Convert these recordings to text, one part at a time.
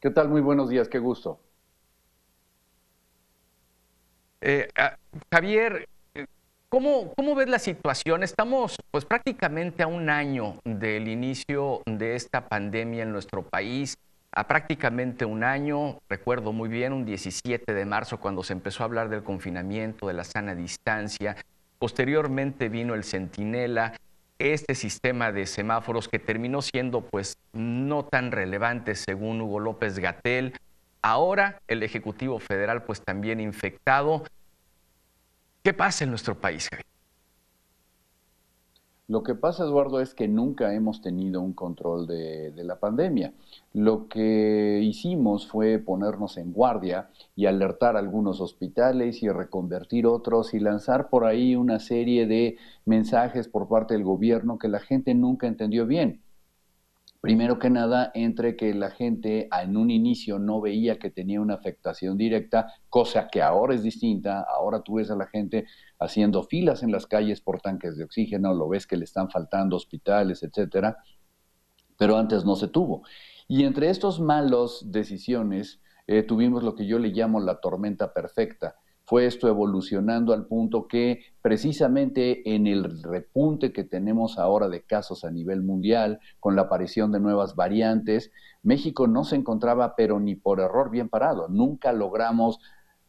¿Qué tal? Muy buenos días, qué gusto. Eh, ah, Javier, eh, ¿cómo, ¿cómo, ves la situación? Estamos pues prácticamente a un año del inicio de esta pandemia en nuestro país, a prácticamente un año, recuerdo muy bien, un 17 de marzo cuando se empezó a hablar del confinamiento, de la sana distancia, posteriormente vino el Centinela, este sistema de semáforos que terminó siendo pues no tan relevante según Hugo López Gatel. Ahora el Ejecutivo Federal pues también infectado. ¿Qué pasa en nuestro país, Javier? Lo que pasa, Eduardo, es que nunca hemos tenido un control de, la pandemia. Lo que hicimos fue ponernos en guardia y alertar algunos hospitales y reconvertir otros y lanzar por ahí una serie de mensajes por parte del gobierno que la gente nunca entendió bien primero que nada, entre que la gente en un inicio no veía que tenía una afectación directa, cosa que ahora es distinta, ahora tú ves a la gente haciendo filas en las calles por tanques de oxígeno, lo ves que le están faltando hospitales, etcétera, pero antes no se tuvo. Y entre estos malos decisiones eh, tuvimos lo que yo le llamo la tormenta perfecta fue esto evolucionando al punto que precisamente en el repunte que tenemos ahora de casos a nivel mundial, con la aparición de nuevas variantes, México no se encontraba, pero ni por error bien parado. Nunca logramos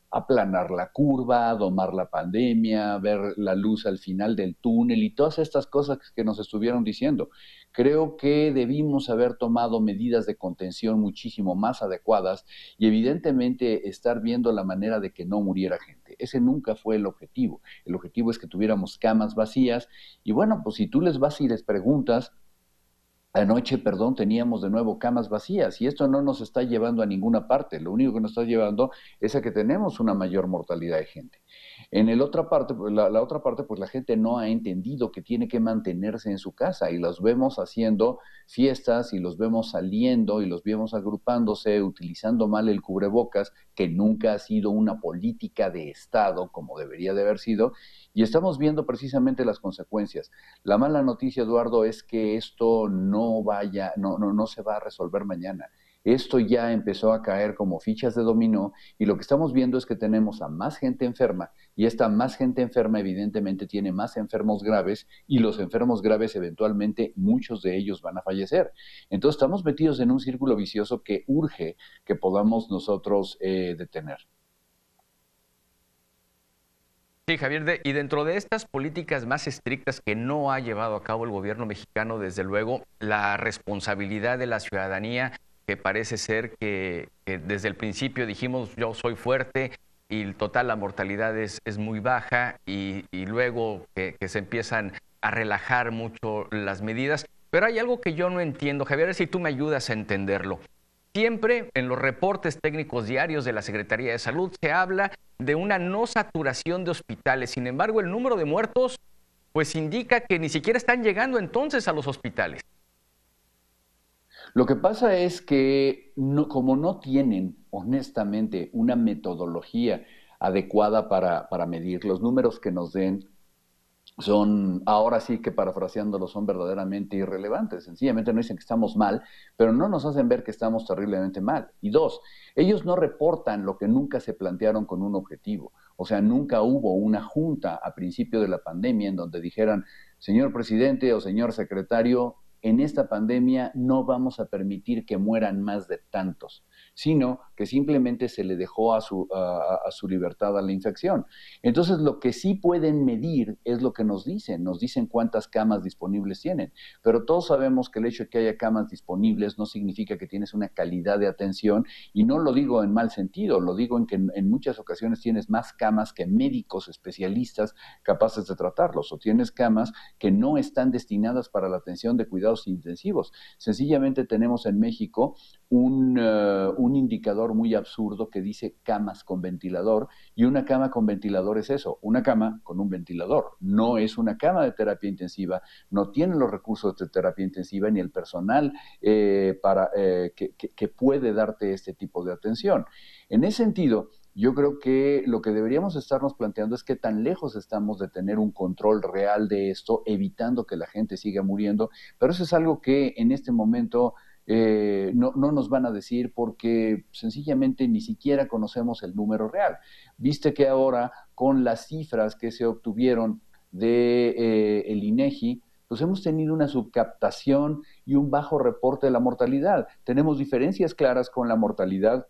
aplanar la curva, domar la pandemia, ver la luz al final del túnel y todas estas cosas que nos estuvieron diciendo. Creo que debimos haber tomado medidas de contención muchísimo más adecuadas y evidentemente estar viendo la manera de que no muriera gente. Ese nunca fue el objetivo. El objetivo es que tuviéramos camas vacías y bueno, pues si tú les vas y les preguntas, Anoche, perdón, teníamos de nuevo camas vacías y esto no nos está llevando a ninguna parte. Lo único que nos está llevando es a que tenemos una mayor mortalidad de gente. En el otra parte, pues, la, la otra parte, pues la gente no ha entendido que tiene que mantenerse en su casa y los vemos haciendo fiestas y los vemos saliendo y los vemos agrupándose, utilizando mal el cubrebocas, que nunca ha sido una política de Estado como debería de haber sido. Y estamos viendo precisamente las consecuencias. La mala noticia, Eduardo, es que esto no no vaya, no, no, no se va a resolver mañana. Esto ya empezó a caer como fichas de dominó y lo que estamos viendo es que tenemos a más gente enferma y esta más gente enferma evidentemente tiene más enfermos graves y los enfermos graves eventualmente muchos de ellos van a fallecer. Entonces estamos metidos en un círculo vicioso que urge que podamos nosotros eh, detener. Sí, Javier, de, y dentro de estas políticas más estrictas que no ha llevado a cabo el gobierno mexicano, desde luego, la responsabilidad de la ciudadanía, que parece ser que, desde el principio dijimos yo soy fuerte y total la mortalidad es, es muy baja y, luego que, se empiezan a relajar mucho las medidas. Pero hay algo que yo no entiendo, Javier, si tú me ayudas a entenderlo. Siempre en los reportes técnicos diarios de la Secretaría de Salud se habla de una no saturación de hospitales. Sin embargo, el número de muertos pues indica que ni siquiera están llegando entonces a los hospitales. Lo que pasa es que no, como no tienen, honestamente, una metodología adecuada para, para medir los números que nos den son, ahora sí que parafraseándolo, son verdaderamente irrelevantes. Sencillamente no dicen que estamos mal, pero no nos hacen ver que estamos terriblemente mal. Y dos, ellos no reportan lo que nunca se plantearon con un objetivo. O sea, nunca hubo una junta a principio de la pandemia en donde dijeran, señor presidente o señor secretario, en esta pandemia no vamos a permitir que mueran más de tantos, sino que simplemente se le dejó a su, su, libertad a la infección. Entonces, lo que sí pueden medir es lo que nos dicen, nos dicen cuántas camas disponibles tienen, pero todos sabemos que el hecho de que haya camas disponibles no significa que tienes una calidad de atención, y no lo digo en mal sentido, lo digo en que en, muchas ocasiones tienes más camas que médicos especialistas capaces de tratarlos, o tienes camas que no están destinadas para la atención de cuidado intensivos. Sencillamente tenemos en México eh, un, indicador muy absurdo que dice camas con ventilador y una cama con ventilador es eso, una cama con un ventilador. No es una cama de terapia intensiva, no tiene los recursos de terapia intensiva ni el personal eh, para, eh, que puede darte este tipo de atención. En ese sentido, yo creo que lo que deberíamos estarnos planteando es qué tan lejos estamos de tener un control real de esto, evitando que la gente siga muriendo, pero eso es algo que en este momento eh, no, nos van a decir porque sencillamente ni siquiera conocemos el número real. Viste que ahora con las cifras que se obtuvieron del eh, INEGI, pues hemos tenido una subcaptación y un bajo reporte de la mortalidad. Tenemos diferencias claras con la mortalidad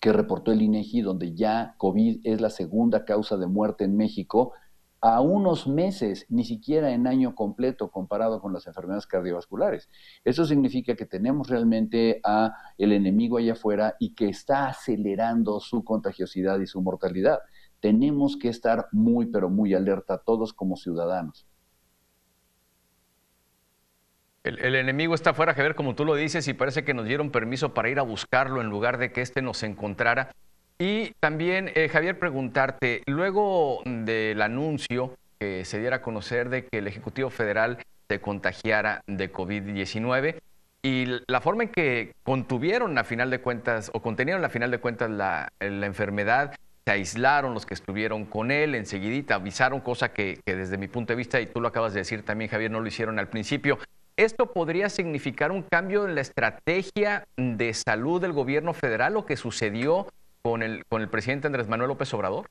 que reportó el INEGI, e donde ya COVID es la segunda causa de muerte en México, a unos meses, ni siquiera en año completo comparado con las enfermedades cardiovasculares. Eso significa que tenemos realmente a el enemigo allá afuera y que está acelerando su contagiosidad y su mortalidad. Tenemos que estar muy pero muy alerta todos como ciudadanos. El, enemigo está fuera, Javier, como tú lo dices, y parece que nos dieron permiso para ir a buscarlo en lugar de que éste nos encontrara. Y también, eh, Javier, preguntarte, luego del anuncio que se diera a conocer de que el Ejecutivo Federal se contagiara de COVID-19 y la forma en que contuvieron a final de cuentas o contenieron a final de cuentas la, enfermedad, se aislaron los que estuvieron con él, enseguidita avisaron, cosa que, desde mi punto de vista, y tú lo acabas de decir también, Javier, no lo hicieron al principio. Esto podría significar un cambio en la estrategia de salud del gobierno federal, lo que sucedió con el, con el presidente Andrés Manuel López Obrador.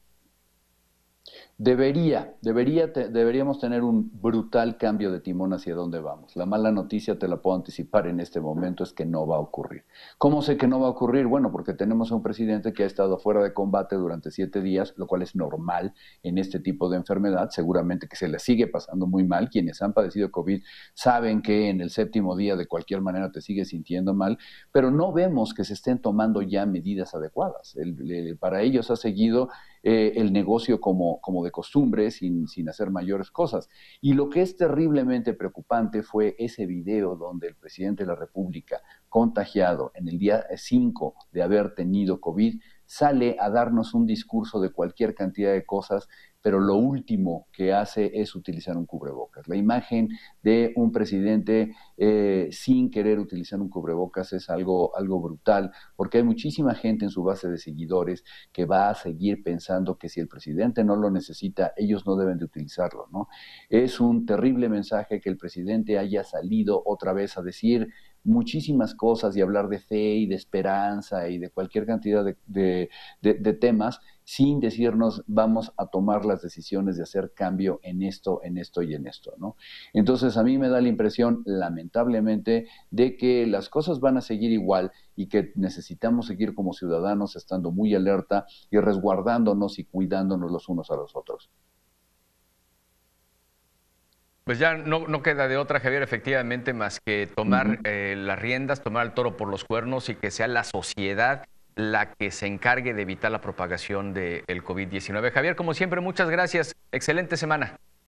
Debería, debería deberíamos tener un brutal cambio de timón hacia dónde vamos. La mala noticia, te la puedo anticipar en este momento, es que no va a ocurrir. ¿Cómo sé que no va a ocurrir? Bueno, porque tenemos a un presidente que ha estado fuera de combate durante siete días, lo cual es normal en este tipo de enfermedad. Seguramente que se le sigue pasando muy mal. Quienes han padecido COVID saben que en el séptimo día de cualquier manera te sigue sintiendo mal, pero no vemos que se estén tomando ya medidas adecuadas. para ellos ha seguido eh, el negocio como, de costumbre, sin, sin hacer mayores cosas. Y lo que es terriblemente preocupante fue ese video donde el presidente de la República, contagiado en el día 5 de haber tenido COVID, sale a darnos un discurso de cualquier cantidad de cosas, pero lo último que hace es utilizar un cubrebocas. La imagen de un presidente eh, sin querer utilizar un cubrebocas es algo, algo brutal, porque hay muchísima gente en su base de seguidores que va a seguir pensando que si el presidente no lo necesita, ellos no deben de utilizarlo. ¿no? Es un terrible mensaje que el presidente haya salido otra vez a decir, muchísimas cosas y hablar de fe y de esperanza y de cualquier cantidad de, temas sin decirnos vamos a tomar las decisiones de hacer cambio en esto, en esto y en esto, ¿no? Entonces a mí me da la impresión, lamentablemente, de que las cosas van a seguir igual y que necesitamos seguir como ciudadanos estando muy alerta y resguardándonos y cuidándonos los unos a los otros. Pues ya no, queda de otra, Javier, efectivamente, más que tomar eh, las riendas, tomar el toro por los cuernos y que sea la sociedad la que se encargue de evitar la propagación del COVID-19. Javier, como siempre, muchas gracias. Excelente semana.